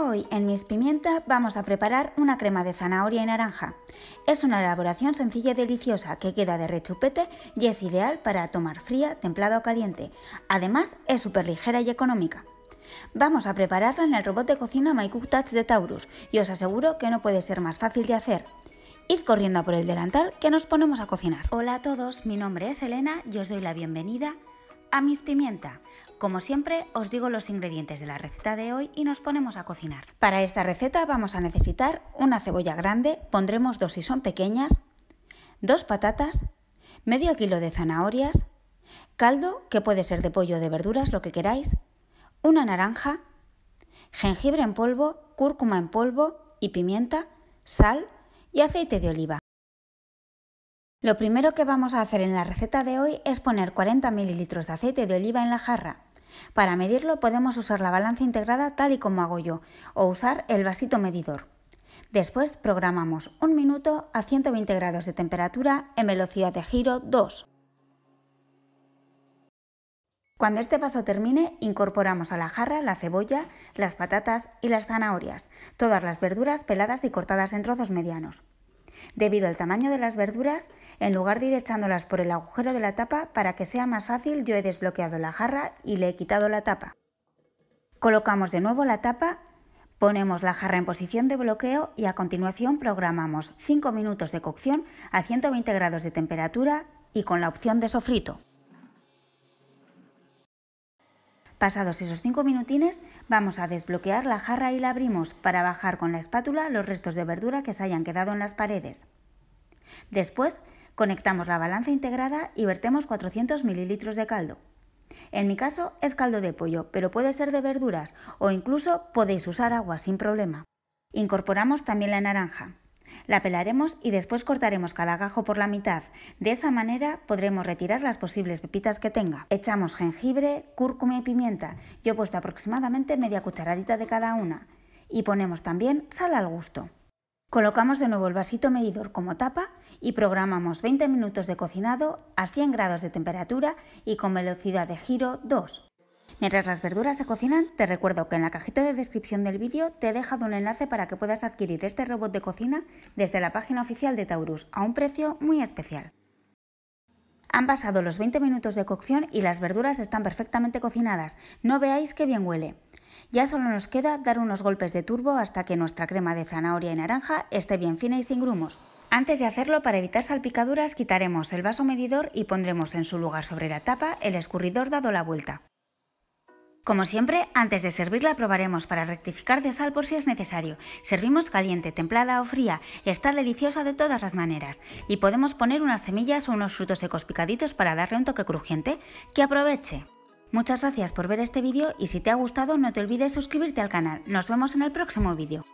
Hoy en Mis Pimienta vamos a preparar una crema de zanahoria y naranja. Es una elaboración sencilla y deliciosa que queda de rechupete y es ideal para tomar fría, templada o caliente. Además, es súper ligera y económica. Vamos a prepararla en el robot de cocina My Touch de Taurus y os aseguro que no puede ser más fácil de hacer. Id corriendo por el delantal que nos ponemos a cocinar. Hola a todos, mi nombre es Elena y os doy la bienvenida a Mis Pimienta. Como siempre, os digo los ingredientes de la receta de hoy y nos ponemos a cocinar. Para esta receta vamos a necesitar una cebolla grande, pondremos dos si son pequeñas, dos patatas, medio kilo de zanahorias, caldo, que puede ser de pollo o de verduras, lo que queráis, una naranja, jengibre en polvo, cúrcuma en polvo y pimienta, sal y aceite de oliva. Lo primero que vamos a hacer en la receta de hoy es poner 40 ml de aceite de oliva en la jarra. Para medirlo podemos usar la balanza integrada tal y como hago yo, o usar el vasito medidor. Después programamos un minuto a 120 grados de temperatura en velocidad de giro 2. Cuando este paso termine, incorporamos a la jarra la cebolla, las patatas y las zanahorias, todas las verduras peladas y cortadas en trozos medianos. Debido al tamaño de las verduras, en lugar de ir por el agujero de la tapa para que sea más fácil, yo he desbloqueado la jarra y le he quitado la tapa. Colocamos de nuevo la tapa, ponemos la jarra en posición de bloqueo y a continuación programamos 5 minutos de cocción a 120 grados de temperatura y con la opción de sofrito. Pasados esos 5 minutines, vamos a desbloquear la jarra y la abrimos para bajar con la espátula los restos de verdura que se hayan quedado en las paredes. Después, conectamos la balanza integrada y vertemos 400 ml de caldo. En mi caso es caldo de pollo, pero puede ser de verduras o incluso podéis usar agua sin problema. Incorporamos también la naranja. La pelaremos y después cortaremos cada gajo por la mitad. De esa manera podremos retirar las posibles pepitas que tenga. Echamos jengibre, cúrcuma y pimienta. Yo he puesto aproximadamente media cucharadita de cada una. Y ponemos también sal al gusto. Colocamos de nuevo el vasito medidor como tapa y programamos 20 minutos de cocinado a 100 grados de temperatura y con velocidad de giro 2. Mientras las verduras se cocinan, te recuerdo que en la cajita de descripción del vídeo te he dejado un enlace para que puedas adquirir este robot de cocina desde la página oficial de Taurus a un precio muy especial. Han pasado los 20 minutos de cocción y las verduras están perfectamente cocinadas. No veáis qué bien huele. Ya solo nos queda dar unos golpes de turbo hasta que nuestra crema de zanahoria y naranja esté bien fina y sin grumos. Antes de hacerlo, para evitar salpicaduras, quitaremos el vaso medidor y pondremos en su lugar sobre la tapa el escurridor dado la vuelta. Como siempre, antes de servirla probaremos para rectificar de sal por si es necesario. Servimos caliente, templada o fría, está deliciosa de todas las maneras. Y podemos poner unas semillas o unos frutos secos picaditos para darle un toque crujiente. ¡Que aproveche! Muchas gracias por ver este vídeo y si te ha gustado no te olvides suscribirte al canal. Nos vemos en el próximo vídeo.